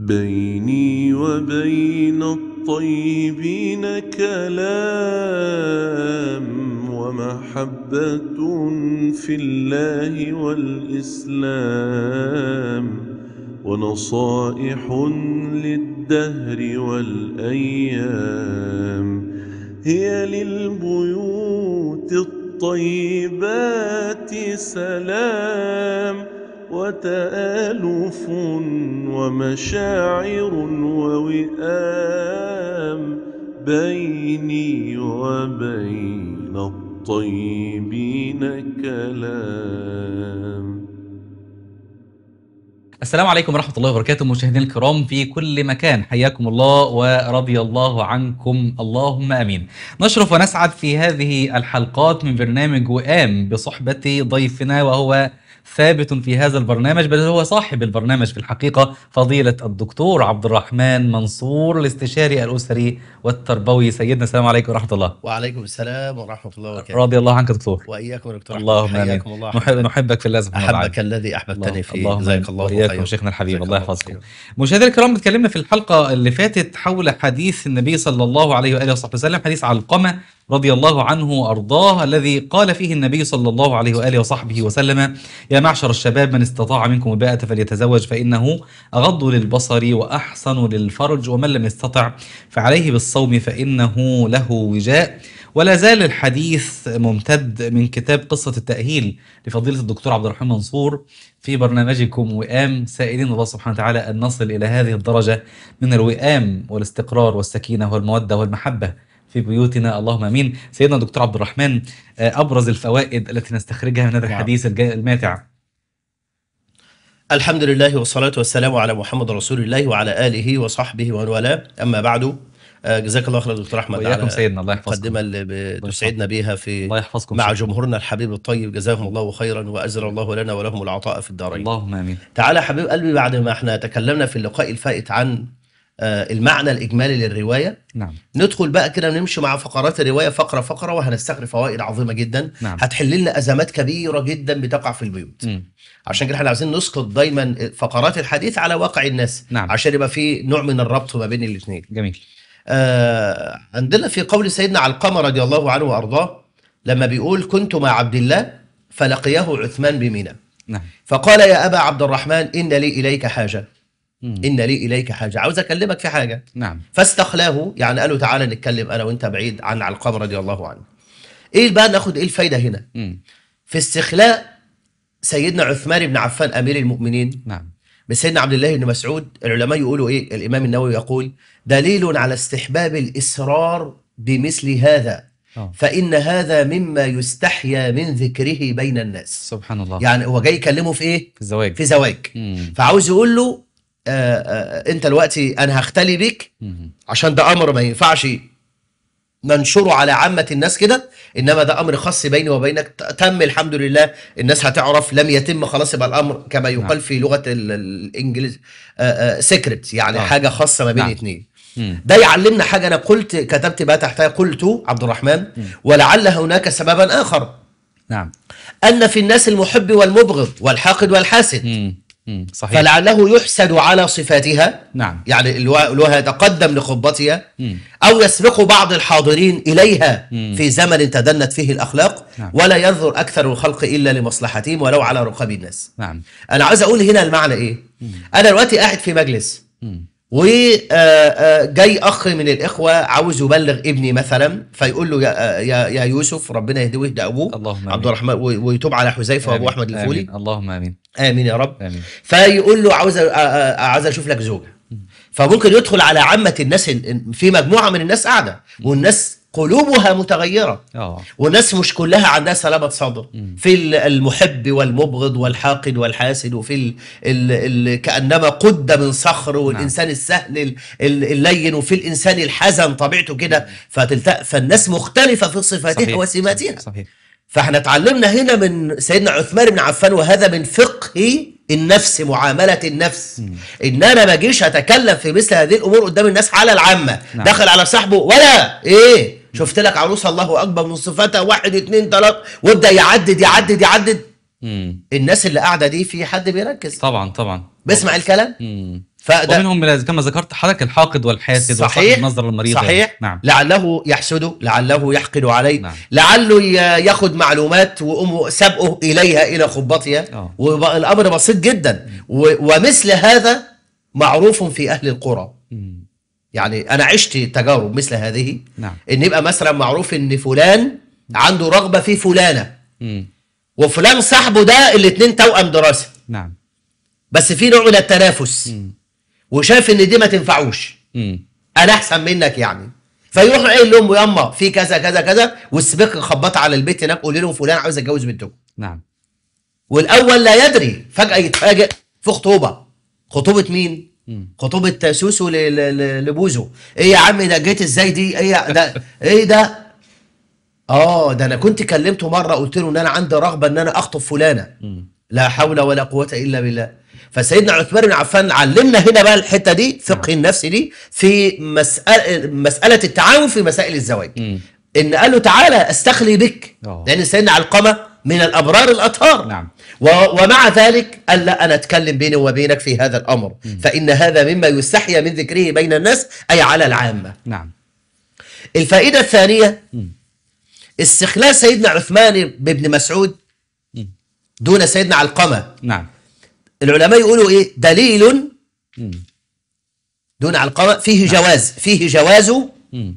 بيني وبين الطيبين كلام ومحبة في الله والإسلام ونصائح للدهر والأيام هي للبيوت الطيبات سلام وتآلف ومشاعر ووئام بيني وبين الطيبين كلام السلام عليكم ورحمة الله وبركاته مشاهدينا الكرام في كل مكان حياكم الله ورضي الله عنكم اللهم امين. نشرف ونسعد في هذه الحلقات من برنامج وئام بصحبة ضيفنا وهو ثابت في هذا البرنامج بل هو صاحب البرنامج في الحقيقة فضيلة الدكتور عبد الرحمن منصور الاستشاري الأسري والتربوي سيدنا السلام عليكم ورحمة الله وعليكم السلام ورحمة الله وبركاته رضي الله عنك دكتور وإياكم دكتور اللهم آمين الله نحب نحبك في الله سبحانه وتعالى أحبك الذي أحببتني فيه جزاك الله خير وإياكم شيخنا الحبيب الله يحفظكم مشاهدينا الكرام تكلمنا في الحلقة اللي فاتت حول حديث النبي صلى الله عليه وآله وصحبه وسلم حديث علقمة رضي الله عنه وأرضاه الذي قال فيه النبي صلى الله عليه وآله وصحبه وسلم يا معشر الشباب من استطاع منكم الباءة فليتزوج فإنه أغض للبصر وأحسن للفرج ومن لم يستطع فعليه بالصوم فإنه له وجاء ولا زال الحديث ممتد من كتاب قصة التأهيل لفضيلة الدكتور عبد الرحمن منصور في برنامجكم وئام سائلين الله سبحانه وتعالى أن نصل إلى هذه الدرجة من الوئام والاستقرار والسكينة والمودة والمحبة في بيوتنا اللهم امين سيدنا دكتور عبد الرحمن آه، ابرز الفوائد التي نستخرجها من هذا نعم. الحديث الماتع الحمد لله والصلاة والسلام على محمد رسول الله وعلى آله وصحبه ومن والاه أما بعد آه، جزاك الله خير دكتور احمد وإياكم سيدنا الله يحفظكم المقدمه اللي بتسعدنا بيها في الله يحفظكم مع جمهورنا الحبيب الطيب جزاهم الله خيرا واجزل الله لنا ولهم العطاء في الدارين اللهم امين تعالى حبيب قلبي بعد ما احنا تكلمنا في اللقاء الفائت عن آه، المعنى الاجمالي للروايه نعم ندخل بقى كده نمشي مع فقرات الروايه فقره فقره وهنستخرج فوائد عظيمه جدا نعم. هتحل لنا ازمات كبيره جدا بتقع في البيوت مم. عشان كده احنا عايزين نسقط دايما فقرات الحديث على واقع الناس نعم. عشان يبقى في نوع من الربط ما بين الاثنين جميل آه عندنا في قول سيدنا علقمه رضي الله عنه وارضاه لما بيقول كنت مع عبد الله فلقيه عثمان بمنى نعم. فقال يا ابا عبد الرحمن ان لي اليك حاجه إن لي إليك حاجة عاوز أكلمك في حاجة نعم فاستخلاه يعني قالوا تعالى نتكلم أنا وأنت بعيد عن القبر رضي الله عنه إيه بقى ناخد إيه الفايدة هنا مم. في استخلاء سيدنا عثمان بن عفان أمير المؤمنين نعم بسيدنا عبد الله بن مسعود العلماء يقولوا إيه الإمام النووي يقول دليل على استحباب الإصرار بمثل هذا أوه. فإن هذا مما يستحيا من ذكره بين الناس سبحان الله يعني هو جاي يكلمه في إيه؟ في الزواج في زواج فعاوز يقول له آه، آه، انت دلوقتي انا هختلي بيك عشان ده امر ما ينفعش ننشره على عامة الناس كده انما ده امر خاص بيني وبينك تم الحمد لله الناس هتعرف لم يتم خلاص يبقى الامر كما نعم. يقال في لغة الانجليز سيكريت آه، يعني حاجة خاصة ما بين نعم. اثنين ده يعلمنا حاجة انا قلت كتبت بقى تحتها قلت عبد الرحمن ولعل هناك سببا اخر نعم ان في الناس المحب والمبغض والحاقد والحاسد صحيح فلعله يحسد على صفاتها نعم يعني اللي هو يتقدم لخطبتها او يسبق بعض الحاضرين اليها مم. في زمن تدنت فيه الاخلاق نعم. ولا ينظر اكثر الخلق الا لمصلحتهم ولو على رقاب الناس نعم انا عايز اقول هنا المعنى ايه مم. انا دلوقتي قاعد في مجلس مم. وجاي اخ من الاخوه عاوز يبلغ ابني مثلا فيقول له يا يا يوسف ربنا يهديه ويهدى ابوه اللهم عبد الرحمن ويتوب على حذيفه وابو احمد الفولي آمين. اللهم امين امين يا رب آمين. فيقول له عاوز عاوز اشوف لك زوجه فممكن يدخل على عامه الناس في مجموعه من الناس قاعده والناس قلوبها متغيره أوه. والناس مش كلها عندها سلامه صدر مم. في المحب والمبغض والحاقد والحاسد وفي الـ الـ الـ كانما قد من صخر نعم. والانسان نعم. السهل اللين وفي الانسان الحزن طبيعته كده فالناس مختلفه في صفاتها صحيح. وسماتها صحيح. صحيح. فاحنا اتعلمنا هنا من سيدنا عثمان بن عفان وهذا من فقه النفس معاملة النفس مم. ان انا ما اجيش اتكلم في مثل هذه الامور قدام الناس على العامة نعم. دخل على صاحبه ولا ايه شفت لك عروسه الله اكبر من صفاتها واحد اتنين ثلاث وابدا يعدد يعدد يعدد مم. الناس اللي قاعده دي في حد بيركز طبعا طبعا بيسمع الكلام فده ومنهم كما ذكرت حضرتك الحاقد والحاسد صحيح النظر المريض صحيح يعني. نعم لعله يحسده لعله يحقد عليه نعم. لعله ياخد معلومات وامه سبقه اليها الى خبطها آه. والامر بسيط جدا ومثل هذا معروف في اهل القرى مم. يعني انا عشت تجارب مثل هذه نعم. ان يبقى مثلا معروف ان فلان عنده رغبه في فلانه وفلان صاحبه ده الاثنين توأم دراسه نعم بس في نوع من التنافس م. وشاف ان دي ما تنفعوش م. انا احسن منك يعني فيروح قايل لهم ياما في كذا كذا كذا والسباق خبط على البيت هناك قول لهم فلان عاوز اتجوز بنتكم نعم والاول لا يدري فجاه يتفاجئ في خطوبه خطوبه مين خطوبه سوسو لبوزو ايه يا عم ده جيت ازاي دي ايه ده ايه ده اه ده انا كنت كلمته مره قلت له ان انا عندي رغبه ان انا اخطب فلانه لا حول ولا قوه الا بالله فسيدنا عثمان بن عفان علمنا هنا بقى الحته دي فقه النفس دي في مساله مساله التعاون في مسائل الزواج ان قال له تعالى استخلي بك آه. لان سيدنا علقمه من الابرار الاطهار نعم ومع ذلك ألا أنا أتكلم بيني وبينك في هذا الأمر مم. فإن هذا مما يستحيا من ذكره بين الناس أي على العامة نعم الفائدة الثانية مم. استخلاف سيدنا عثمان بن مسعود مم. دون سيدنا علقمة نعم العلماء يقولوا إيه دليل دون علقمة فيه نعم. جواز فيه جواز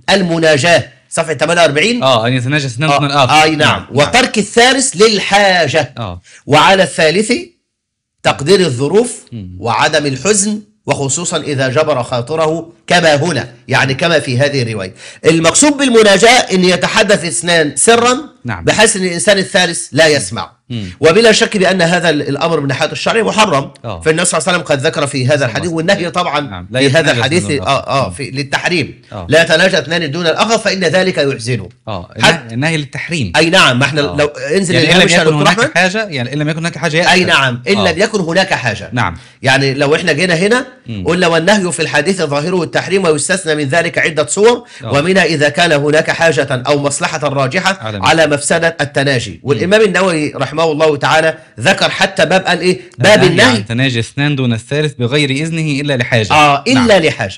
المناجاة صفحه 48 اه ان يتنجس النوم من الاخر آه. آه. آه، اي آه نعم. نعم وترك الثالث للحاجه اه وعلى الثالث تقدير الظروف وعدم الحزن وخصوصا إذا جبر خاطره كما هنا يعني كما في هذه الرواية المقصود بالمناجاة أن يتحدث اثنان سرا نعم. بحيث ان الانسان الثالث لا يسمع مم. وبلا شك بان هذا الامر من ناحيه الشرع محرم آه. فالنبي صلى الله عليه وسلم قد ذكر في هذا الحديث والنهي طبعا نعم. في هذا الحديث اه اه في للتحريم أوه. لا يتناجى اثنان دون الاخر فان ذلك يحزنه اه النهي للتحريم اي نعم ما احنا آه. لو انزل يعني ان لم يكن هناك حاجه يعني ان لم يكن هناك حاجه يأثر. اي نعم ان لم آه. يكن هناك حاجه نعم يعني لو احنا جينا هنا قلنا والنهي في الحديث ظاهره التحريم ويستثنى من ذلك عده صور ومنها اذا كان هناك حاجه او مصلحه راجحه على مفسدة التناجي والإمام النووي رحمه الله تعالى ذكر حتى باب قال إيه باب النهي عن يعني تناجي اثنان دون الثالث بغير إذنه إلا لحاجة آه إلا نعم. لحاجة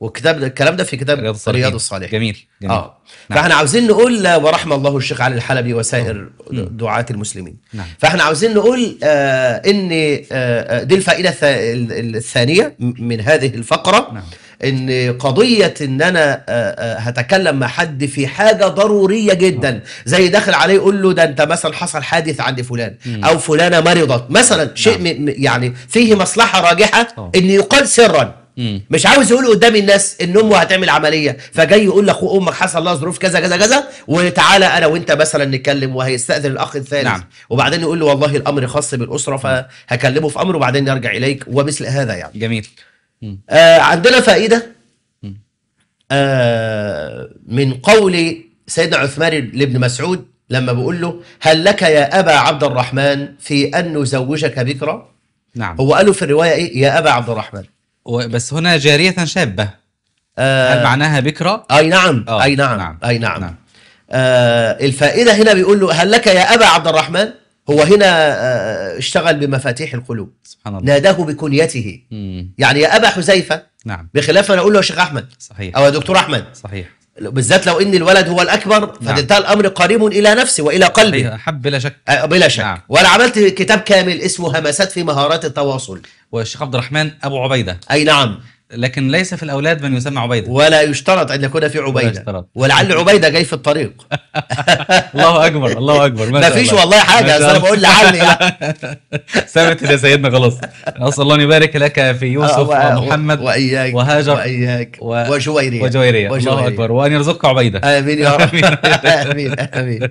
وكتاب الكلام ده في كتاب رياض الصالحين الصالح. جميل, جميل. آه نعم. فاحنا عاوزين نقول آه، ورحم الله الشيخ علي الحلبي وسائر نعم. دعاة المسلمين نعم. فاحنا عاوزين نقول آه ان آه, آه، دي الفائده الثانيه من هذه الفقره نعم. ان قضيه ان انا آه، آه، هتكلم مع حد في حاجه ضروريه جدا آه. زي داخل عليه يقول له ده انت مثلا حصل حادث عند فلان او فلانه مرضت مثلا نعم. شيء يعني فيه مصلحه راجحه ان يقال سرا مش عاوز يقول قدام الناس ان امه هتعمل عمليه فجاي يقول لاخو امك حصل لها ظروف كذا كذا كذا وتعالى انا وانت مثلا نتكلم وهيستاذن الاخ الثالث نعم. وبعدين يقول له والله الامر خاص بالاسره فهكلمه في امره وبعدين يرجع اليك ومثل هذا يعني جميل آه عندنا فائده آه من قول سيدنا عثمان لابن مسعود لما بيقول له هل لك يا ابا عبد الرحمن في ان نزوجك بكرا؟ نعم هو قاله في الروايه ايه؟ يا ابا عبد الرحمن بس هنا جاريه شابه آه هل معناها بكرا؟ اي نعم آه، اي نعم, نعم. اي نعم, نعم. آه الفائده هنا بيقول له هل لك يا ابا عبد الرحمن؟ هو هنا آه، اشتغل بمفاتيح القلوب سبحان الله ناداه بكنيته مم. يعني يا ابا حذيفه نعم بخلاف انا اقول له يا شيخ احمد صحيح او يا دكتور احمد صحيح بالذات لو ان الولد هو الاكبر نعم. فانتهى الامر قريب الى نفسي والى قلبي احب بلا شك بلا شك نعم. وانا عملت كتاب كامل اسمه همسات في مهارات التواصل والشيخ عبد الرحمن ابو عبيده اي نعم لكن ليس في الأولاد من يسمى عبيدة ولا يشترط أن يكون في عبيدة ولعل عبيدة جاي في الطريق الله أكبر الله أكبر ما فيش والله حاجة أنا بقول لعلي سمعت يا سيدنا خلاص أسأل الله أن يبارك لك في يوسف آه، ومحمد وإياك وهاجر وإياك وجويرية وجويرية الله أكبر وأن يرزقك عبيدة آمين يا رب آمين آمين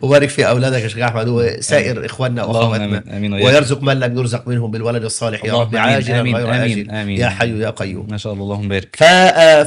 وبارك في أولادك يا شيخ أحمد وسائر إخواننا وأخواتنا ويرزق من لم يرزق منهم بالولد الصالح يا رب عاجلا غير امين يا حي يا قيوم القلوب ما شاء الله اللهم بارك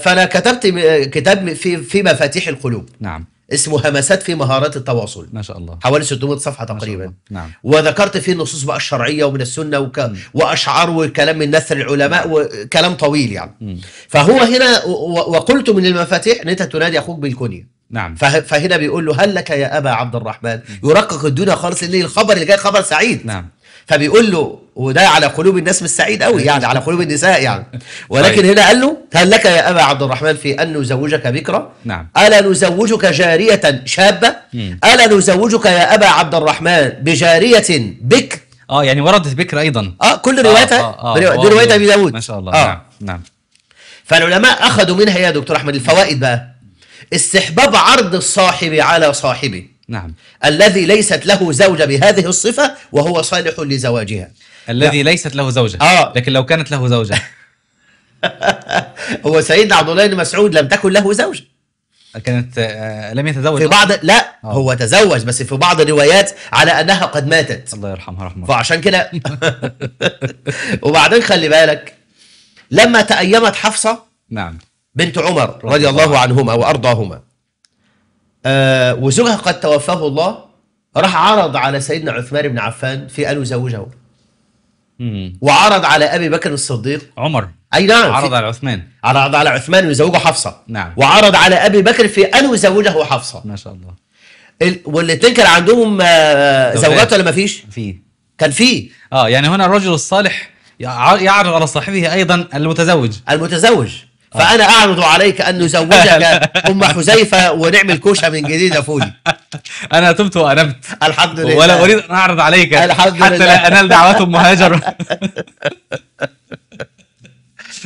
فانا آه، كتبت آه، كتاب في في مفاتيح القلوب نعم اسمه همسات في مهارات التواصل ما شاء الله حوالي 600 صفحه تقريبا نعم وذكرت فيه النصوص بقى الشرعيه ومن السنه وك... واشعار وكلام من نثر العلماء نعم. وكلام طويل يعني م. فهو هنا و... وقلت من المفاتيح ان انت تنادي اخوك بالكنيه نعم فه... فهنا بيقول له هل لك يا ابا عبد الرحمن م. يرقق الدنيا خالص ان الخبر اللي جاي خبر سعيد نعم فبيقول له وده على قلوب الناس مش سعيد قوي أيوة. يعني على قلوب النساء يعني ولكن طيب. هنا قال له هل لك يا ابا عبد الرحمن في ان نزوجك بكره نعم الا نزوجك جاريه شابه الا نزوجك يا ابا عبد الرحمن بجاريه بكر اه يعني وردت بكر ايضا اه كل روايتها آه آه آه دي روايه ابي داود ما شاء الله آه. نعم،, نعم فالعلماء اخذوا منها يا دكتور احمد الفوائد بقى استحباب عرض الصاحب على صاحبه نعم الذي ليست له زوجه بهذه الصفه وهو صالح لزواجها الذي لا. ليست له زوجه آه. لكن لو كانت له زوجه هو سيدنا عبد الله بن مسعود لم تكن له زوجه كانت آه، لم يتزوج في بعض لا أوه. هو تزوج بس في بعض الروايات على انها قد ماتت الله يرحمها رحمه فعشان كده وبعدين خلي بالك لما تأيمت حفصة نعم بنت عمر رضي الله عنهما وارضاهما آه وزوجها قد توفاه الله راح عرض على سيدنا عثمان بن عفان في ان يزوجه وعرض على ابي بكر الصديق عمر اي نعم عرض على عثمان عرض على عثمان ويزوجه حفصه نعم وعرض على ابي بكر في ان يزوجه حفصه ما شاء الله ال... والاثنين كان عندهم آه، زوجات ولا ما فيش؟ في كان في اه يعني هنا الرجل الصالح يعرض على صاحبه ايضا المتزوج المتزوج آه. فانا اعرض عليك ان نزوجك ام حذيفه ونعمل كوشه من جديد يا فولي انا تبت وانبت الحمد لله ولا اريد ان اعرض عليك الحمد حتى لله. لا انال دعوات ام هاجر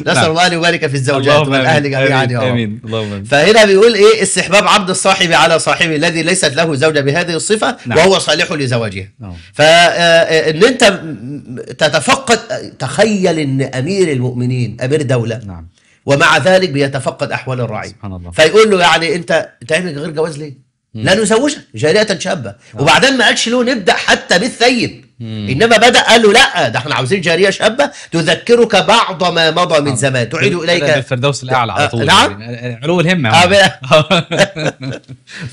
نسال نعم. الله ان يبارك في الزوجات والاهل جميعا يا رب امين اللهم فهنا بيقول ايه استحباب عبد الصاحب على صاحبه الذي ليست له زوجه بهذه الصفه نعم. وهو صالح لزواجها نعم. فان آه، انت تتفقد تخيل ان امير المؤمنين امير دوله نعم. ومع ذلك بيتفقد احوال الرعي سبحان الله فيقول له يعني انت انت غير جواز ليه؟ لا نزوجها جارية شابة آه. وبعدين ما قالش له نبدأ حتى بالثيب مم. انما بدا قال له لا ده احنا عاوزين جاريه شابه تذكرك بعض ما مضى من آه. زمان تعيد اليك الفردوس الاعلى على آه، طول نعم يعني، آه، علو الهمه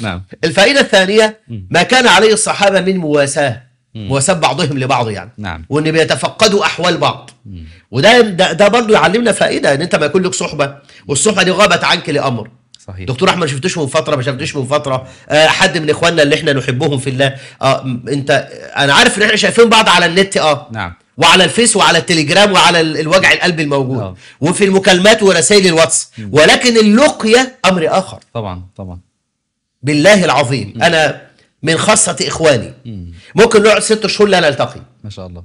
نعم الفائده الثانيه ما كان عليه الصحابه من مواساه وسب بعضهم لبعض يعني نعم. وان بيتفقدوا احوال بعض مم. وده ده, ده برضه يعلمنا فائده ان انت ما يكون لك صحبه والصحبه دي غابت عنك لامر صحيح دكتور احمد شفتوش من فتره ما شفتوش من فتره آه حد من اخواننا اللي احنا نحبهم في الله آه انت انا عارف ان احنا شايفين بعض على النت اه نعم وعلى الفيس وعلى التليجرام وعلى الوجع القلب الموجود أوه. وفي المكالمات ورسائل الواتس مم. ولكن اللقيه امر اخر طبعا طبعا بالله العظيم مم. انا من خاصه اخواني ممكن نقعد ست شهور لا نلتقي ما شاء الله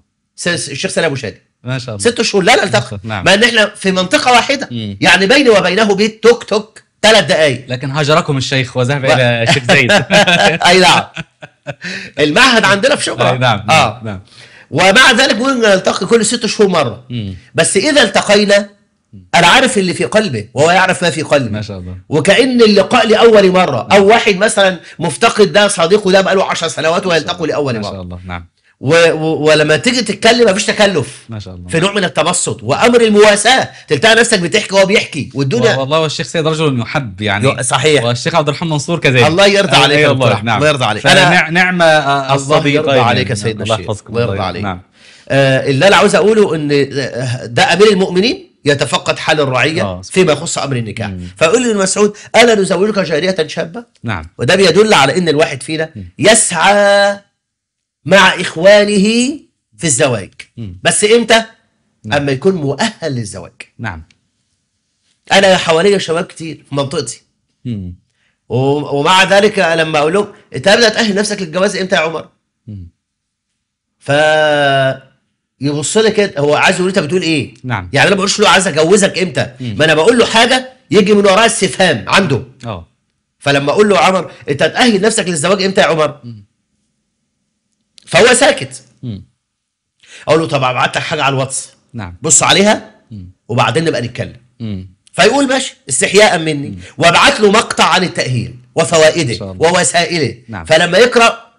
الشيخ سلام ابو شادي ما شاء الله ست شهور لا نلتقي نعم. ما ان احنا في منطقه واحده مم. يعني بيني وبينه بيت توك توك ثلاث دقائق لكن هاجركم الشيخ وذهب و... الى الشيخ زايد اي نعم المعهد عندنا في شبرا اي نعم, نعم، اه نعم ومع ذلك نلتقي كل ست شهور مره مم. بس اذا التقينا انا عارف اللي في قلبه وهو يعرف ما في قلبه ما شاء الله وكان اللقاء لاول مره نعم. او واحد مثلا مفتقد ده صديقه ده بقاله 10 سنوات ويلتقوا لاول مره ما شاء الله نعم و... و... ولما تيجي تتكلم مفيش تكلف ما شاء الله في نوع من التبسط وامر المواساه تلتقي نفسك بتحكي وهو بيحكي والدنيا والله والشيخ سيد رجل يحب يعني صحيح والشيخ عبد الرحمن منصور كذلك الله يرضى عليك يا الله نعم. الله يرضى عليك انا نعمه الله طيب يعني. يرضى عليك يا سيدنا الشيخ الله يرضى عليك نعم. آه اللي انا عاوز اقوله ان آه، ده امير المؤمنين يتفقد حال الرعية آه. فيما يخص أمر النكاح مم. لي المسعود ألا نزوجك جارية شابة نعم وده بيدل على أن الواحد فينا مم. يسعى مع إخوانه في الزواج مم. بس إمتى؟ نعم. أما يكون مؤهل للزواج نعم أنا حواليا شباب كتير في منطقتي مم. ومع ذلك لما أقول لهم أنت أبدأ تأهل نفسك للجواز إمتى يا عمر؟ مم. ف يبص لي كده هو عايز يقول انت إيه؟ بتقول ايه؟ نعم يعني انا ما بقولش له عايز اجوزك امتى؟ مم. ما انا بقول له حاجه يجي من وراها استفهام عنده اه فلما اقول له عمر انت هتاهل نفسك للزواج امتى يا عمر؟ مم. فهو ساكت اقول له طب ابعت لك حاجه على الواتس نعم بص عليها مم. وبعدين نبقى نتكلم مم. فيقول ماشي استحياء مني وابعت له مقطع عن التاهيل وفوائده ووسائله نعم. فلما يقرا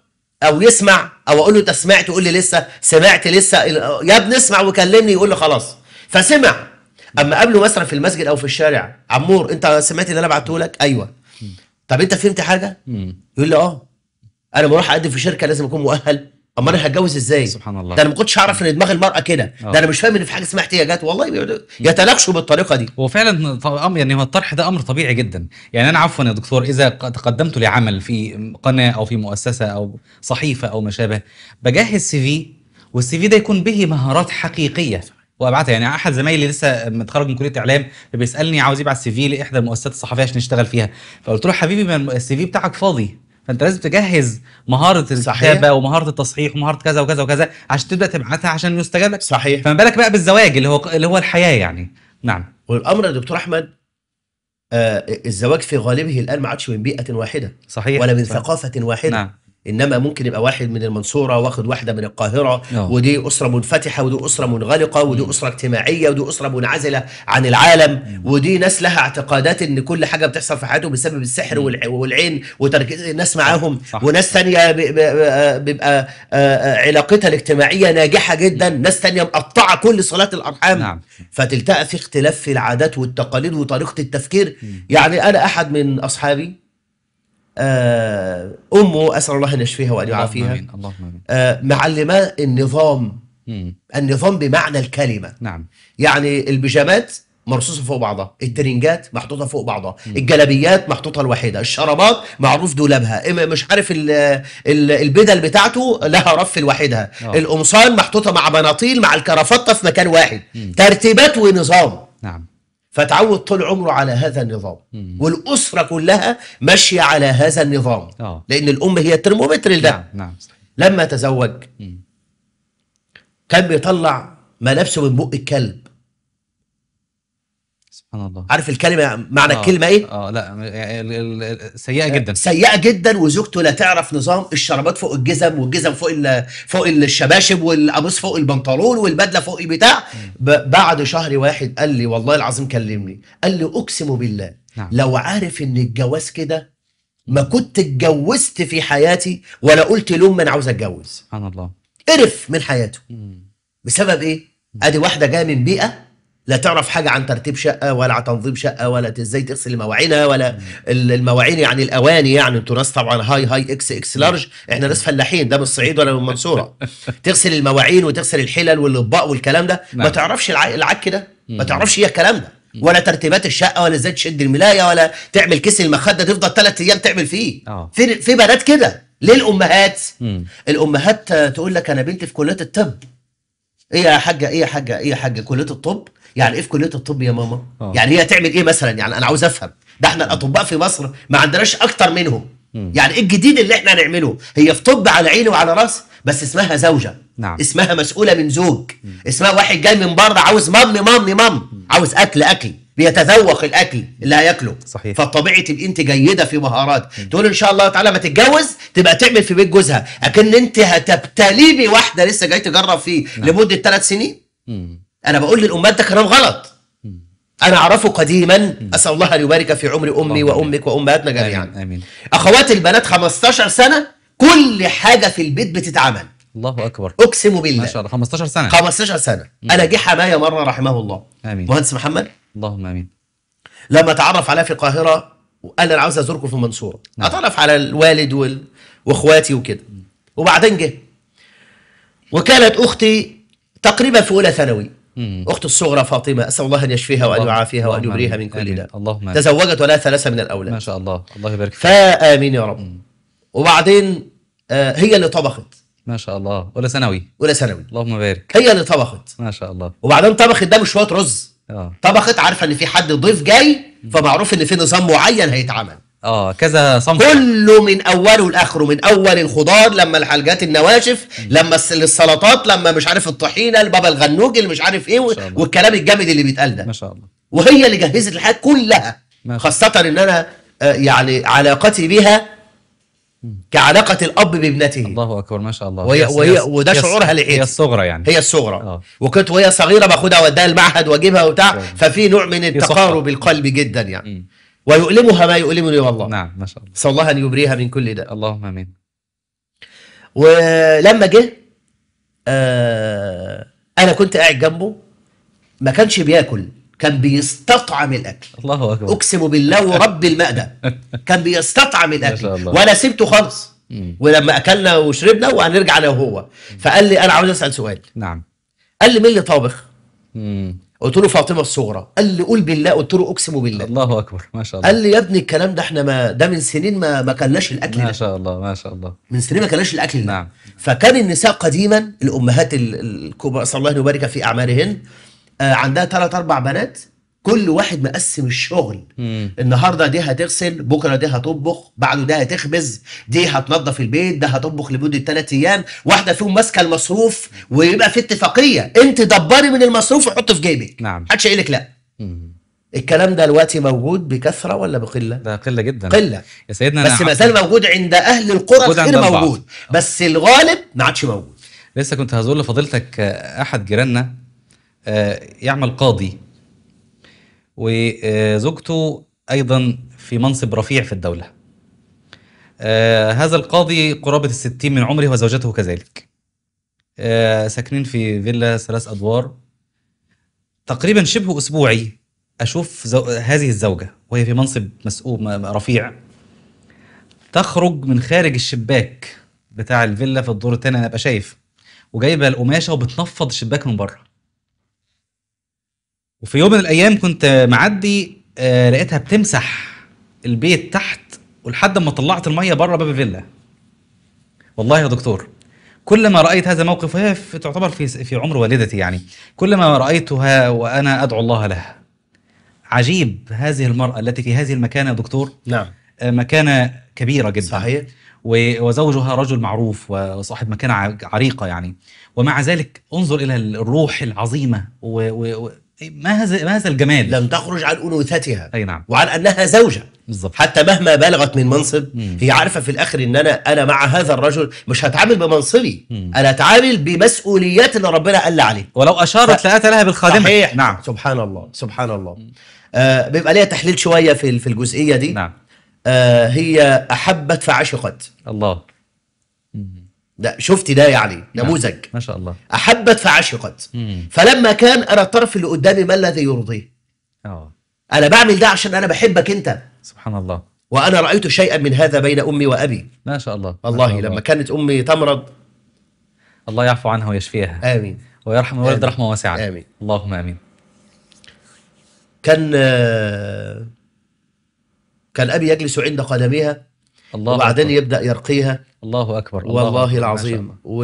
او يسمع او اقول له انت سمعت يقول لي لسه سمعت لسه يا ابني اسمع وكلمني يقول لي خلاص فسمع اما قبله مثلا في المسجد او في الشارع عمور انت سمعت اللي انا بعته لك ايوه طب انت فهمت حاجه يقول لي اه انا بروح اقدم في شركه لازم اكون مؤهل امال انا هتجوز ازاي سبحان الله ده انا ما كنتش اعرف ان دماغ المراه كده آه. ده انا مش فاهم ان في حاجه اسمها احتياجات والله يتناقشوا بالطريقه دي هو فعلا امر يعني الطرح ده امر طبيعي جدا يعني انا عفوا يا دكتور اذا تقدمت لعمل في قناه او في مؤسسه او صحيفه او ما شابه بجهز سي في والسي في ده يكون به مهارات حقيقيه وابعتها يعني احد زمايلي لسه متخرج من كليه اعلام فبيسالني عاوز يبعت سي في لاحدى المؤسسات الصحفيه عشان يشتغل فيها فقلت له حبيبي السي في بتاعك فاضي فانت لازم تجهز مهاره الكتابه ومهاره التصحيح ومهاره كذا وكذا وكذا عشان تبدا تبعتها عشان يستجاب لك صحيح فما بالك بقى بالزواج اللي هو اللي هو الحياه يعني نعم والامر يا دكتور احمد آه الزواج في غالبه الان ما عادش من بيئه واحده صحيح ولا من صحيح. ثقافه واحده نعم. انما ممكن يبقى واحد من المنصوره واخد واحده من القاهره أوه. ودي اسره منفتحه ودي اسره منغلقه ودي اسره اجتماعيه ودي اسره منعزله عن العالم ودي ناس لها اعتقادات ان كل حاجه بتحصل في حياتهم بسبب السحر والعين وتركيز الناس معاهم وناس ثانيه بيبقى آه، آه، علاقتها الاجتماعيه ناجحه جدا ناس ثانيه مقطعه كل صلات الارحام نعم. فتلتقى في اختلاف في العادات والتقاليد وطريقه التفكير م. يعني انا احد من اصحابي آه، امه اسال الله ان يشفيها وان يعافيها اللهم امين آه، معلماه النظام مم. النظام بمعنى الكلمه نعم يعني البيجامات مرصوصه فوق بعضها الترنجات محطوطه فوق بعضها مم. الجلابيات محطوطه الوحيده الشرابات معروف دولابها مش عارف البدل بتاعته لها رف لوحدها آه. القمصان محطوطه مع بناطيل مع الكرافته في مكان واحد مم. ترتيبات ونظام نعم فتعود طول عمره على هذا النظام مم. والاسره كلها ماشيه على هذا النظام أوه. لان الام هي الترمومتر ده نعم. نعم. لما تزوج مم. كان بيطلع ملابسه من بق الكلب سبحان الله عارف الكلمه معنى آه الكلمه ايه؟ اه لا يعني سيئه جدا سيئه جدا وزوجته لا تعرف نظام الشرابات فوق الجزم والجزم فوق فوق الشباشب والقميص فوق البنطلون والبدله فوق البتاع بعد شهر واحد قال لي والله العظيم كلمني قال لي اقسم بالله نعم. لو عارف ان الجواز كده ما كنت اتجوزت في حياتي ولا قلت لهم انا عاوز اتجوز سبحان الله قرف من حياته بسبب ايه؟ ادي واحده جايه من بيئه لا تعرف حاجة عن ترتيب شقة ولا عن تنظيم شقة ولا ازاي تغسل المواعينة ولا المواعين يعني الأواني يعني انتوا ناس طبعا هاي هاي اكس اكس لارج احنا ناس فلاحين ده من الصعيد ولا من المنصورة تغسل المواعين وتغسل الحلل والأطباق والكلام ده ما نعم. تعرفش العك ده ما تعرفش ايه الكلام ده ولا ترتيبات الشقه ولا ازاي تشد الملايه ولا تعمل كيس المخده تفضل ثلاث ايام تعمل فيه آه. في في بنات كده ليه الامهات الامهات تقول لك انا بنتي في كليه الطب ايه يا حاجه ايه يا حاجه ايه يا حاجه كليه الطب يعني ايه في كليه الطب يا ماما أوه. يعني هي تعمل ايه مثلا يعني انا عاوز افهم ده احنا الاطباء في مصر ما عندناش اكتر منهم مم. يعني ايه الجديد اللي احنا هنعمله هي في طب على عيني وعلى راسي بس اسمها زوجه نعم. اسمها مسؤوله من زوج مم. اسمها واحد جاي من بره عاوز مامي مامي مام عاوز اكل اكل بيتذوق الاكل اللي هياكله صحيح فطبيعه تبقي انت جيده في مهارات مم. تقول ان شاء الله تعالى ما تتجوز تبقى تعمل في بيت جوزها اكن انت هتبتلي بواحده لسه جاي تجرب فيه نعم. لمده ثلاث سنين مم. انا بقول للامهات ده كلام غلط انا اعرفه قديما اسال الله ان يبارك في عمر امي وامك وامهاتنا جميعا آمين. اخوات البنات 15 سنه كل حاجه في البيت بتتعمل الله اكبر اقسم بالله ما شاء الله 15 سنه 15 سنه مم. انا جه حمايه مره رحمه الله امين مهندس محمد اللهم امين لما تعرف عليها في القاهره وقال لي انا عاوز ازوركم في المنصوره مم. نعم. اتعرف على الوالد وال... واخواتي وكده وبعدين جه وكانت اختي تقريبا في اولى ثانوي أخته الصغرى فاطمة أسأل الله أن يشفيها وأن يعافيها وأن يبريها من كل داء اللهم تزوجت ولا ثلاثة من الأولاد ما شاء الله الله يبارك فيك فآمين يا رب مم. وبعدين آه هي اللي طبخت ما شاء الله أولى ثانوي أولى ثانوي اللهم بارك هي اللي طبخت ما شاء الله وبعدين طبخت ده مش شوية رز آه. طبخت عارفة إن في حد ضيف جاي فمعروف إن في نظام معين هيتعمل اه كذا صنف كله من اوله لاخره من اول الخضار لما الحلقات النواشف لما السلطات لما مش عارف الطحينه البابا الغنوج اللي مش عارف ايه والكلام الجامد اللي بيتقال ده ما شاء الله وهي اللي جهزت الحاجات كلها خاصه ان انا آه، يعني علاقتي بها كعلاقة الأب بابنته الله أكبر ما شاء الله وهي وهي وده شعورها لحيتي هي الصغرى يعني هي الصغرى آه. وكنت وهي صغيرة باخدها واديها المعهد واجيبها وبتاع ففي نوع من التقارب القلبي جدا يعني م. ويؤلمها ما يؤلمني والله نعم ما شاء الله نسال الله ان يبريها من كل ده اللهم امين ولما جه آه انا كنت قاعد جنبه ما كانش بياكل كان بيستطعم الاكل الله اكبر اقسم بالله ورب المأدة كان بيستطعم الاكل وانا سبته خالص ولما اكلنا وشربنا وهنرجع انا وهو فقال لي انا عاوز اسال سؤال نعم قال لي مين اللي طابخ قلت له فاطمه الصغرى قال لي قول بالله قلت له اقسم بالله الله اكبر ما شاء الله قال لي يا ابني الكلام ده احنا ما ده من سنين ما ما كلناش الاكل ما شاء الله ما شاء الله من سنين ما كلناش الاكل ده. نعم فكان النساء قديما الامهات الكبار صلى الله عليه وبارك في اعمارهن آه، عندها ثلاث اربع بنات كل واحد مقسم الشغل مم. النهارده دي هتغسل بكره دي هتطبخ بعده ده هتخبز دي هتنظف البيت ده هتطبخ لمده ثلاث ايام واحده فيهم ماسكه المصروف ويبقى في اتفاقيه انت دبري من المصروف وحطه في جيبك نعم محدش يقول لك لا مم. الكلام ده دلوقتي موجود بكثره ولا بقله؟ ده قله جدا قله يا سيدنا بس ما زال موجود عند اهل القرى غير موجود بس الغالب ما عادش موجود لسه كنت هزور لفضيلتك آه، احد جيراننا آه، يعمل قاضي وزوجته أيضا في منصب رفيع في الدولة آه، هذا القاضي قرابة الستين من عمره وزوجته كذلك آه، ساكنين في فيلا ثلاث أدوار تقريبا شبه أسبوعي أشوف زو... هذه الزوجة وهي في منصب مسؤول رفيع تخرج من خارج الشباك بتاع الفيلا في الدور الثاني انا ابقى شايف وجايبه القماشه وبتنفض الشباك من بره وفي يوم من الايام كنت معدي آه لقيتها بتمسح البيت تحت ولحد ما طلعت الميه بره باب الفيلا والله يا دكتور كل ما رايت هذا الموقف وهي في تعتبر في في عمر والدتي يعني كل ما رايتها وانا ادعو الله لها عجيب هذه المراه التي في هذه المكانه يا دكتور نعم آه، مكانه كبيره جدا صحيح وزوجها رجل معروف وصاحب مكانه عريقه يعني ومع ذلك انظر الى الروح العظيمه و... و... ما هذا ما هذا الجمال لم تخرج عن انوثتها اي نعم وعن انها زوجه بالظبط حتى مهما بلغت من منصب مم. هي عارفه في الاخر ان انا انا مع هذا الرجل مش هتعامل بمنصبي مم. انا هتعامل بمسؤوليات اللي ربنا قال عليه ولو اشارت ف... لاتى لها بالخادمه صحيح نعم سبحان الله سبحان الله آه بيبقى ليها تحليل شويه في في الجزئيه دي نعم آه هي احبت فعشقت الله ده شفت ده يعني نعم. نموذج ما شاء الله احبت فعشقت مم. فلما كان انا الطرف اللي قدامي ما الذي يرضيه اه انا بعمل ده عشان انا بحبك انت سبحان الله وانا رايت شيئا من هذا بين امي وابي ما شاء الله والله شاء الله. لما كانت امي تمرض الله يعفو عنها ويشفيها امين ويرحم الوالد رحمه واسعه امين اللهم امين كان آه، كان ابي يجلس عند قدمها الله وبعدين أكبر. يبدا يرقيها الله أكبر الله والله أكبر العظيم و...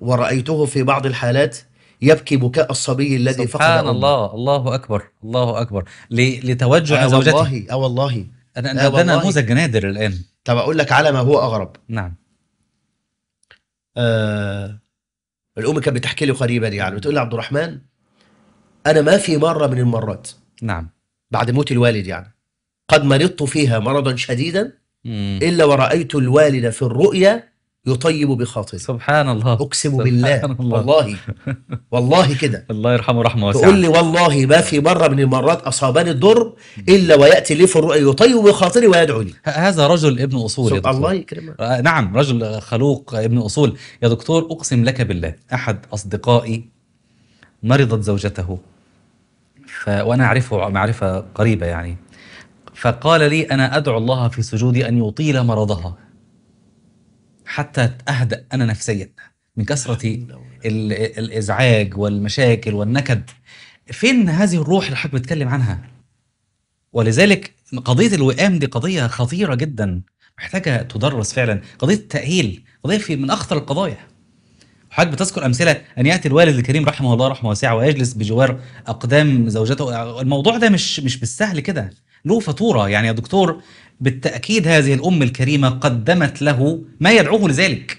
ورأيته في بعض الحالات يبكي بكاء الصبي الذي فقد سبحان الله الله أكبر الله أكبر ل... لتوجع زوجته والله أه والله أنا أنا ده نموذج نادر الآن طب أقول لك على ما هو أغرب نعم آه... الأم كانت بتحكي لي قريبا يعني بتقول لي عبد الرحمن أنا ما في مرة من المرات نعم بعد موت الوالد يعني قد مرضت فيها مرضا شديدا مم. إلا ورأيت الوالد في الرؤيا يطيب بخاطري سبحان الله أقسم سبحان بالله الله. والله والله كده الله يرحمه رحمة واسعة تقول لي والله ما في مرة من المرات أصابني الضر إلا ويأتي لي في الرؤيا يطيب بخاطري ويدعو لي هذا رجل ابن أصول يا دكتور. الله يكرمك آه، نعم رجل خلوق ابن أصول يا دكتور أقسم لك بالله أحد أصدقائي مرضت زوجته ف... وأنا أعرفه معرفة قريبة يعني فقال لي أنا أدعو الله في سجودي أن يطيل مرضها حتى أهدأ أنا نفسيا من كثرة الإزعاج والمشاكل والنكد فين هذه الروح اللي حضرتك بتتكلم عنها ولذلك قضية الوئام دي قضية خطيرة جدا محتاجة تدرس فعلا قضية التأهيل قضية في من أخطر القضايا حضرتك بتذكر أمثلة أن يأتي الوالد الكريم رحمه الله رحمة واسعة ويجلس بجوار أقدام زوجته الموضوع ده مش مش بالسهل كده له فاتورة يعني يا دكتور بالتأكيد هذه الأم الكريمة قدمت له ما يدعوه لذلك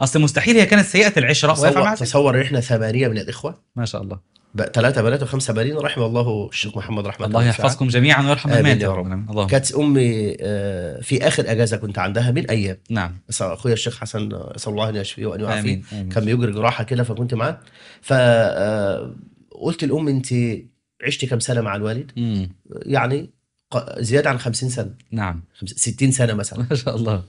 أصل مستحيل هي كانت سيئة العشرة تصور, تصور إحنا ثمانية من الإخوة ما شاء الله ثلاثة بنات وخمسة بنين رحم الله الشيخ محمد رحمه الله يحفظكم جميعا ويرحم من يا رب كانت أمي آه، في آخر أجازة كنت عندها من أيام نعم أخويا الشيخ حسن أسأل الله أن يشفيه وأن يعافيه آمين. كان بيجري جراحة كده فكنت معاه فقلت آه، لأمي أنت عشتي كم سنة مع الوالد؟ مم. يعني زياده عن 50 سنه نعم 60 سنه مثلا ما شاء الله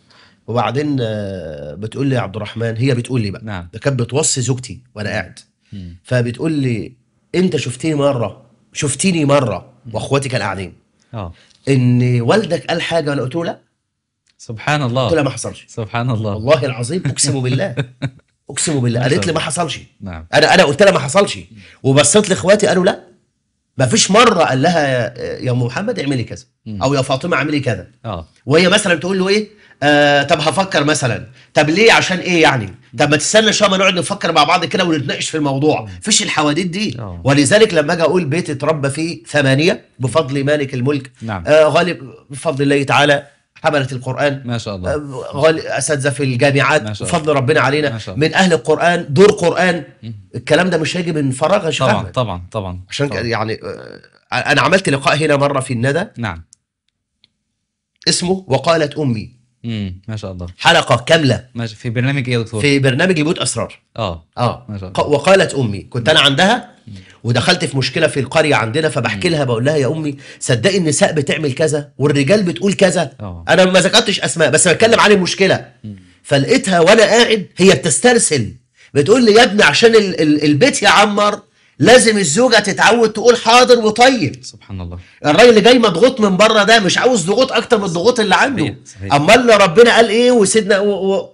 وبعدين آه، بتقول لي يا عبد الرحمن هي بتقول لي بقى نعم. ده كانت بتوصي زوجتي وانا قاعد فبتقول لي انت شفتني مره شفتني مره واخواتي كانوا قاعدين اه ان والدك قال حاجه وانا قلت له لا سبحان الله قلت لها ما حصلش سبحان الله والله العظيم اقسم بالله اقسم بالله قالت لي ما حصلش نعم انا انا قلت لها ما حصلش وبصيت لاخواتي قالوا لا ما فيش مره قال لها يا ام محمد اعملي كذا او يا فاطمه اعملي كذا اه وهي مثلا تقول له ايه آه طب هفكر مثلا طب ليه عشان ايه يعني طب ما تستنى شويه ما نقعد نفكر مع بعض كده ونتناقش في الموضوع فيش الحواديت دي أوه. ولذلك لما اجي اقول بيت اتربى فيه ثمانيه بفضل مالك الملك نعم. آه غالب بفضل الله تعالى حمله القران ما شاء الله آه، غالي اساتذه في الجامعات ما شاء الله. فضل ربنا علينا من اهل القران دور قران الكلام ده مش هيجي من فراغ طبعا طبعا طبعا عشان طبعًا. يعني آه، انا عملت لقاء هنا مره في الندى نعم اسمه وقالت امي ما شاء الله حلقه كامله ما شاء في برنامج ايه يا دكتور في برنامج لبيوت اسرار اه اه ما شاء الله وقالت امي كنت انا عندها ودخلت في مشكله في القريه عندنا فبحكي لها بقول لها يا امي صدقي النساء بتعمل كذا والرجال بتقول كذا أوه. انا ما ذكرتش اسماء بس بتكلم عن المشكله فلقيتها وانا قاعد هي بتسترسل بتقول لي يا ابني عشان ال ال البيت يا لازم الزوجه تتعود تقول حاضر وطيب سبحان الله الراجل اللي جاي مضغوط من بره ده مش عاوز ضغوط اكتر من الضغوط اللي عنده امال ربنا قال ايه وسيدنا و... و...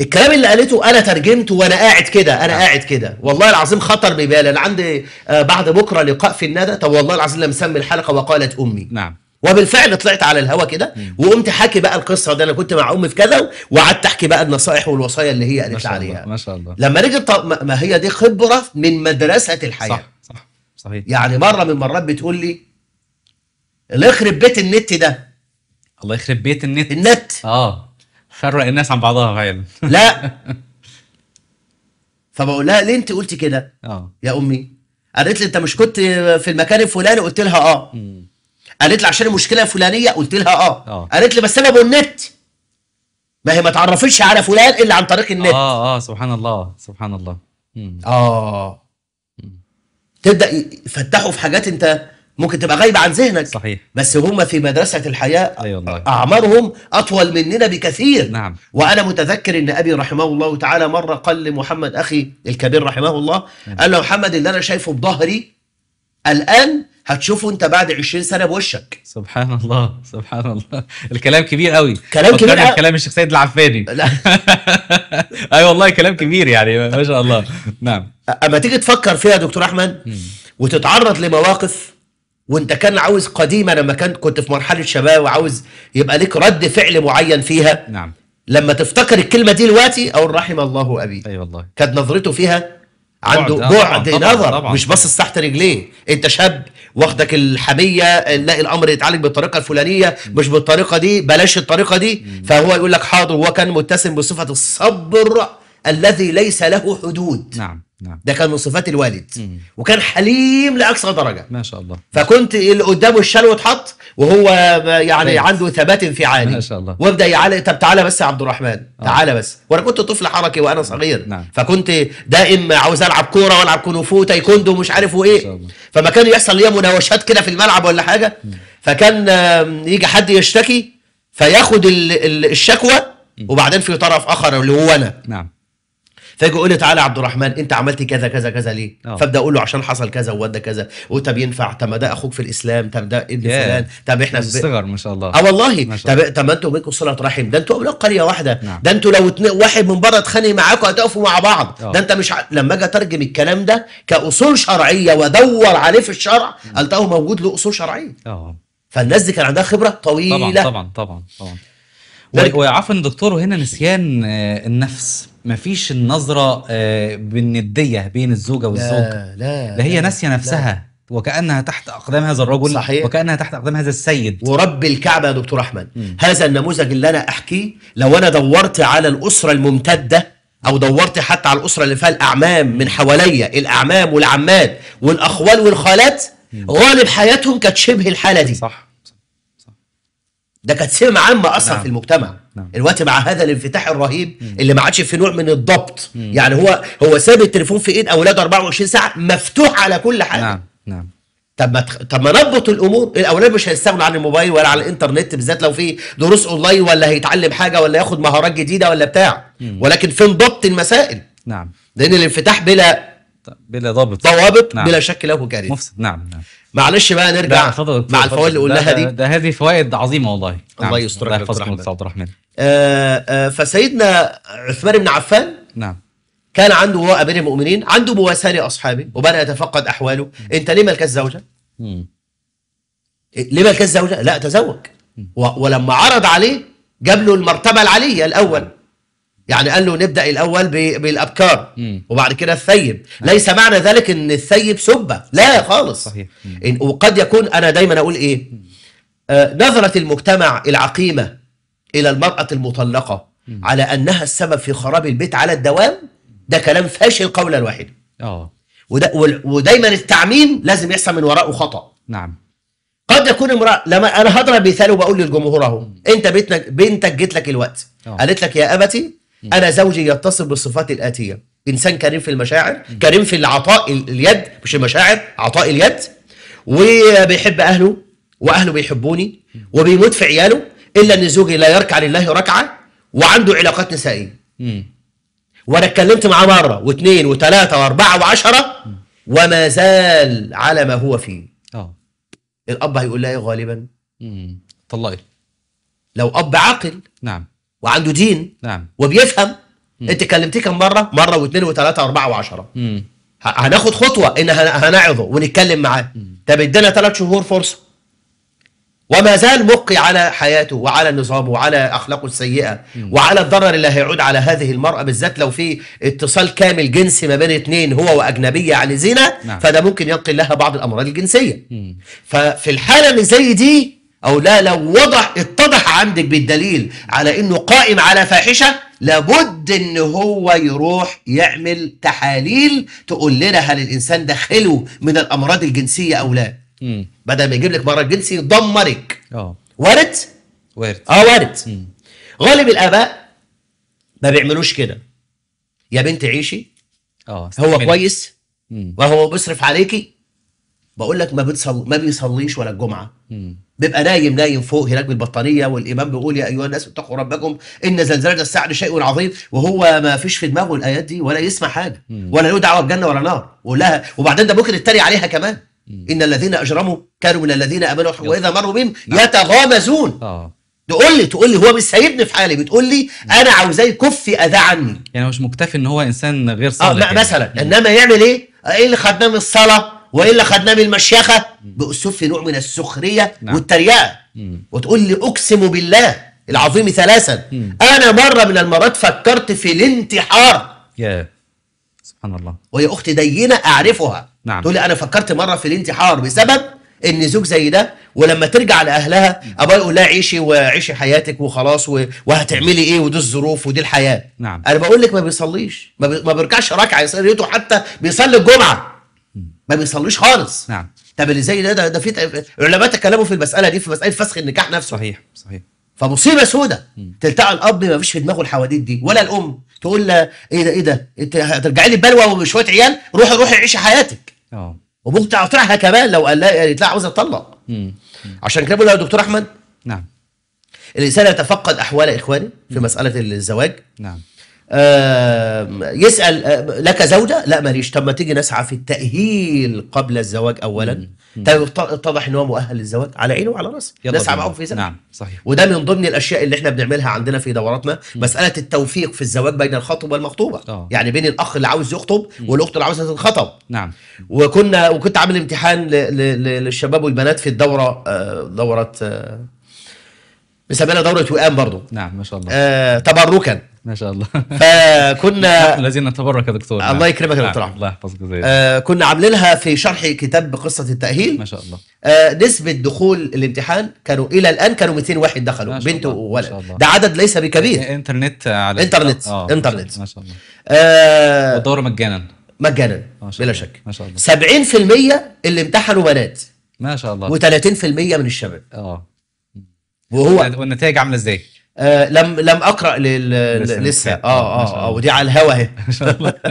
الكلام اللي قالته انا ترجمته وانا قاعد كده انا آه. قاعد كده والله العظيم خطر ببالي انا عندي آه، بعد بكره لقاء في الندى طب والله العظيم لم سمي الحلقه وقالت امي نعم وبالفعل طلعت على الهوا كده وقمت حكي بقى القصه ده انا كنت مع امي في كذا وقعدت احكي بقى النصائح والوصايا اللي هي قالت لي عليها ما شاء الله لما رجعت ما هي دي خبره من مدرسه الحياه صح صح صحيح يعني مره من المرات بتقول لي اللي يخرب بيت النت ده الله يخرب بيت النت النت اه فرق الناس عن بعضها فعلا لا فبقول لها ليه انت قلتي كده؟ اه يا امي قالت لي انت مش كنت في المكان الفلاني قلت لها اه م. قالت لي عشان المشكله الفلانيه قلت لها اه, آه. قالت لي بس انا بالنت ما هي ما تعرفتش على فلان الا عن طريق النت اه اه سبحان الله سبحان الله مم. اه مم. تبدا يفتحوا في حاجات انت ممكن تبقى غايبه عن ذهنك صحيح بس هم في مدرسه الحياه أيوة اعمارهم اطول مننا بكثير نعم وانا متذكر ان ابي رحمه الله تعالى مره قال لمحمد اخي الكبير رحمه الله نعم. قال له محمد اللي انا شايفه بظهري الان هتشوفه انت بعد 20 سنه بوشك سبحان الله سبحان الله الكلام كبير قوي كلام كبير قوي كلام الشيخ سيد العفاني لا اي والله كلام كبير يعني ما شاء الله نعم اما تيجي تفكر فيها يا دكتور احمد وتتعرض لمواقف وانت كان عاوز قديما لما كان كنت في مرحله شباب وعاوز يبقى لك رد فعل معين فيها نعم لما تفتكر الكلمه دي دلوقتي او رحم الله ابي اي أيوة والله كانت نظرته فيها عنده بعد, آه، إيه، نظر طبعًا. مش باصص تحت رجليه انت شاب واخدك الحميه نلاقي الامر يتعالج بالطريقه الفلانيه مش بالطريقه دي بلاش الطريقه دي مم. فهو يقول لك حاضر وكان كان متسم بصفه الصبر الذي ليس له حدود نعم نعم. ده كان من صفات الوالد مم. وكان حليم لاقصى درجه ما شاء الله فكنت اللي قدامه الشلو اتحط وهو يعني بيت. عنده ثبات انفعالي ما شاء الله وابدا يعلق طب تعالى بس يا عبد الرحمن آه. تعالى بس وانا كنت طفل حركي وانا صغير نعم. فكنت دائم عاوز العب كوره والعب كونفو تايكوندو ومش عارف وايه فما كان يحصل ليا مناوشات كده في الملعب ولا حاجه مم. فكان يجي حد يشتكي فياخد الشكوى وبعدين في طرف اخر اللي هو انا نعم فاجي اقول له تعالى يا عبد الرحمن انت عملت كذا كذا كذا ليه؟ أوه. فابدا اقول له عشان حصل كذا وودى كذا وطب ينفع طب ده اخوك في الاسلام طب ده ابن yeah. فلان طب احنا في الصغر ما شاء الله اه والله طب طب انتوا بينكم صله رحم ده انتوا ابناء قريه واحده نعم. ده انتوا لو واحد من بره اتخانق معاكم هتقفوا مع بعض أوه. ده انت مش ع... لما اجي اترجم الكلام ده كاصول شرعيه وادور عليه في الشرع التقوا نعم. موجود له اصول شرعيه اه فالناس دي كان عندها خبره طويله طبعا طبعا طبعا, طبعا. وعفوا دكتور وهنا نسيان آه، النفس مفيش النظره آه، بالنديه بين الزوجه والزوج لا لا ده هي ناسيه نفسها لا. وكانها تحت اقدام هذا الرجل صحيح وكانها تحت اقدام هذا السيد ورب الكعبه يا دكتور احمد م. هذا النموذج اللي انا احكيه لو انا دورت على الاسره الممتده او دورت حتى على الاسره اللي فيها الاعمام من حواليا الاعمام والعمات والاخوال والخالات غالب حياتهم كانت شبه الحاله دي صح صح, صح. ده كانت سمه عامه اصلا نعم. في المجتمع نعم. الوقت مع هذا الانفتاح الرهيب مم. اللي ما عادش في نوع من الضبط مم. يعني هو هو ساب التليفون في ايد اولاده 24 ساعه مفتوح على كل حاجه نعم نعم طب ما طب ما نضبط الامور الاولاد مش هيستغنوا عن الموبايل ولا عن الانترنت بالذات لو في دروس اونلاين ولا هيتعلم حاجه ولا ياخد مهارات جديده ولا بتاع مم. ولكن فين ضبط المسائل نعم لان الانفتاح بلا بلا ضابط ضوابط نعم. بلا شك له كارثه مفسد نعم, نعم. معلش بقى نرجع مع الفوائد اللي قلناها دي ده هذه فوائد عظيمه والله نعم. الله يسترك يا دكتور عبد الرحمن آه، آه، فسيدنا عثمان بن عفان نعم كان عنده وراء بين المؤمنين عنده مواساة أصحابه وبدأ يتفقد أحواله م. أنت ليه مالكش زوجة؟ ليه مالكش زوجة؟ لا تزوج ولما عرض عليه جاب له المرتبة العالية الأول يعني قال له نبدا الاول بالابكار وبعد كده الثيب ليس معنى ذلك ان الثيب سبه لا خالص صحيح. وقد يكون انا دايما اقول ايه آه، نظره المجتمع العقيمه الى المراه المطلقه على انها السبب في خراب البيت على الدوام ده كلام فاشل قولا واحدا اه ودا ودايما التعميم لازم يحصل من وراءه خطا نعم قد يكون امراه لما انا هضرب مثال وبقول للجمهور اهو انت بنتك بنتك جت لك الوقت أوه. قالت لك يا ابتي انا زوجي يتصف بالصفات الاتيه انسان كريم في المشاعر كريم في العطاء اليد مش المشاعر عطاء اليد وبيحب اهله واهله بيحبوني وبيموت في عياله الا ان زوجي لا يركع لله ركعه وعنده علاقات نسائيه وانا اتكلمت معاه مره واثنين وثلاثه واربعه وعشره وما زال على ما هو فيه اه الاب هيقول لها ايه غالبا طلقي لو اب عاقل نعم وعنده دين نعم وبيفهم مم. انت كلمتيه كم مره مره واثنين وثلاثه واربعه وعشره مم. هناخد خطوه ان هنعظه ونتكلم معاه طب ادينا ثلاث شهور فرصه وما زال مقي على حياته وعلى نظامه وعلى اخلاقه السيئه مم. وعلى الضرر اللي هيعود على هذه المراه بالذات لو في اتصال كامل جنسي ما بين اثنين هو واجنبيه عن يعني زينه نعم. فده ممكن ينقل لها بعض الامراض الجنسيه مم. ففي الحاله اللي زي دي أو لا لو وضح اتضح عندك بالدليل على إنه قائم على فاحشة لابد إن هو يروح يعمل تحاليل تقول لنا هل الإنسان ده خلو من الأمراض الجنسية أو لا بدل ما يجيب لك مرض جنسي يدمرك اه وارد؟ وارد اه وارد غالب الآباء ما بيعملوش كده يا بنت عيشي اه هو كويس وهو بيصرف عليكي بقول لك ما بتصل ما بيصليش ولا الجمعه مم. بيبقى نايم نايم فوق هناك بالبطانيه والامام بيقول يا ايها الناس اتقوا ربكم ان زلزله الساعه شيء عظيم وهو ما فيش في دماغه الايات دي ولا يسمع حاجه مم. ولا له دعوه بجنه ولا نار ولها وبعدين ده ممكن يتري عليها كمان مم. ان الذين اجرموا كانوا من الذين امنوا واذا مروا بهم نعم. يتغامزون آه. تقول لي تقول لي هو مش سايبني في حالي بتقول لي انا عاوزاه يكف اذى عني يعني مش مكتفي ان هو انسان غير صالح آه يعني. مثلا انما يعمل ايه؟ ايه اللي خدناه من الصلاه والا خدناه من المشيخه باسلوب في نوع من السخريه نعم. والتريقه وتقول لي اقسم بالله العظيم ثلاثا انا مره من المرات فكرت في الانتحار يا سبحان الله وهي اختي دينه اعرفها نعم. تقول لي انا فكرت مره في الانتحار بسبب ان زوج زي ده ولما ترجع لاهلها ابا يقول لها عيشي وعيشي حياتك وخلاص وهتعملي ايه ودي الظروف ودي الحياه نعم. انا بقول لك ما بيصليش ما, بي... ما بيركعش ركعه يصلي حتى بيصلي الجمعه ما بيصليش خالص نعم طب اللي زي ده ده, ده في علماء تكلموا في المساله دي في مساله فسخ النكاح نفسه صحيح صحيح فمصيبه سودة تلتقى الاب ما فيش في دماغه الحواديت دي ولا الام تقول له ايه ده ايه ده انت هترجعي لي بلوى وشويه عيال روحي روحي عيشي حياتك اه وممكن تقاطعها كمان لو قال لها قالت يعني لها عاوزه تطلق عشان كده بقول يا دكتور احمد نعم الانسان يتفقد احوال اخوانه في مساله الزواج نعم يسال لك زوجه لا ماليش طب ما تيجي نسعى في التاهيل قبل الزواج اولا طيب، اتضح ان هو مؤهل للزواج على عينه وعلى راسه نسعى معه في زواج نعم صحيح وده من ضمن الاشياء اللي احنا بنعملها عندنا في دوراتنا مساله التوفيق في الزواج بين الخطب والمخطوبه أوه. يعني بين الاخ اللي عاوز يخطب والاخت اللي عاوزه تتخطب نعم وكنا وكنت عامل امتحان للشباب والبنات في الدوره آه، دوره بنسميها آه، دوره وئام برضه نعم ما شاء الله آه تبركا ما شاء الله فكنا آه، الذين تبرك يا دكتور الله نعم. يكرمك يا نعم. دكتور عم. الله يحفظك زي آه كنا عاملين لها في شرح كتاب قصه التاهيل ما شاء الله آه نسبه دخول الامتحان كانوا الى الان كانوا 200 واحد دخلوا بنت وولد ده عدد ليس بكبير إيه، انترنت على انترنت آه. انترنت ما شاء الله آه الدوره مجانا مجانا بلا شك ما شاء الله 70% اللي امتحنوا بنات ما شاء الله و30% من الشباب اه وهو والنتائج عامله ازاي؟ آه لم لم اقرا لسه, لسه. اه اه اه ودي على الهوا اهي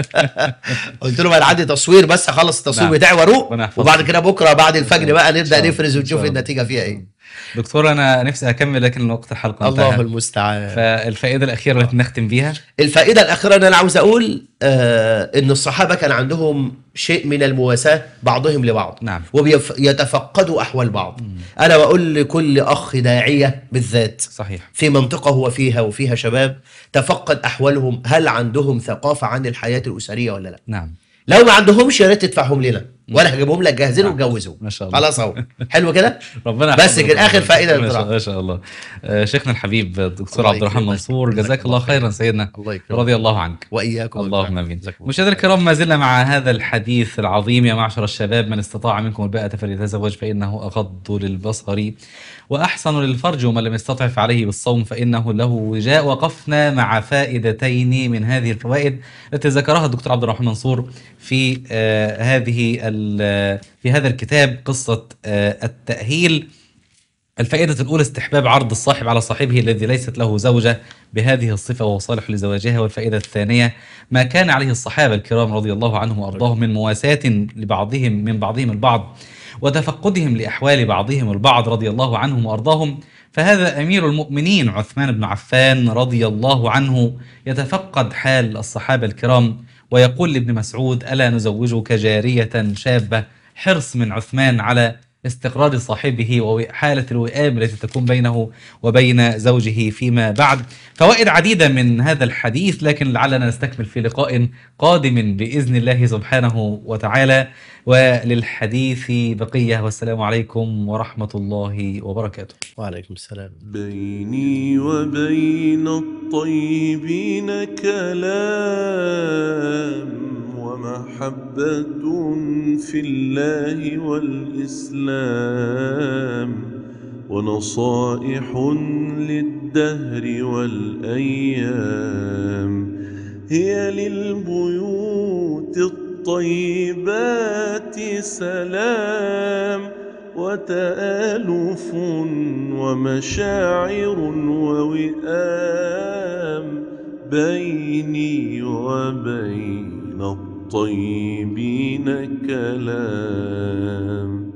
قلت لهم انا عندي تصوير بس اخلص التصوير نعم. بتاعي واروح وبعد كده بكره بعد الفجر بقى نبدا نفرز ونشوف النتيجه فيها ايه دكتور انا نفسي اكمل لكن وقت الحلقه انتهى الله المستعان فالفائده الاخيره اللي نختم بيها الفائده الاخيره اللي انا عاوز اقول آه ان الصحابه كان عندهم شيء من المواساه بعضهم لبعض نعم وبيتفقدوا احوال بعض مم. انا بقول لكل اخ داعيه بالذات صحيح في منطقه هو فيها وفيها شباب تفقد احوالهم هل عندهم ثقافه عن الحياه الاسريه ولا لا نعم لو ما عندهمش يا ريت تدفعهم لنا ولا هجيبهم لك جاهزين نعم. واتجوزهم ما شاء الله خلاص اهو حلو كده ربنا بس كده اخر فائده ما شاء الله آه، شيخنا الحبيب الدكتور عبد الرحمن منصور جزاك الله خيرا سيدنا الله رضي الله عنك واياكم اللهم امين مشاهدينا الكرام ما زلنا مع هذا الحديث العظيم يا معشر الشباب من استطاع منكم الباءة فليتزوج فانه اغض للبصر واحسن للفرج ومن لم يستطع فعليه بالصوم فانه له وجاء وقفنا مع فائدتين من هذه الفوائد التي ذكرها الدكتور عبد الرحمن منصور في آه، هذه في هذا الكتاب قصة آه، التأهيل الفائدة الأولى استحباب عرض الصاحب على صاحبه الذي ليست له زوجة بهذه الصفة وهو صالح لزواجها والفائدة الثانية ما كان عليه الصحابة الكرام رضي الله عنهم وأرضاهم من مواساة لبعضهم من بعضهم البعض وتفقدهم لأحوال بعضهم البعض رضي الله عنهم وأرضاهم فهذا أمير المؤمنين عثمان بن عفان رضي الله عنه يتفقد حال الصحابة الكرام ويقول لابن مسعود ألا نزوجك جارية شابة حرص من عثمان على استقرار صاحبه وحالة الوئام التي تكون بينه وبين زوجه فيما بعد فوائد عديدة من هذا الحديث لكن لعلنا نستكمل في لقاء قادم بإذن الله سبحانه وتعالى وللحديث بقية والسلام عليكم ورحمة الله وبركاته وعليكم السلام بيني وبين الطيبين كلام ومحبة في الله والإسلام ونصائح للدهر والأيام هي للبيوت الطيبات سلام وتآلف ومشاعر ووئام بيني وبين الطيب الطيبين كلام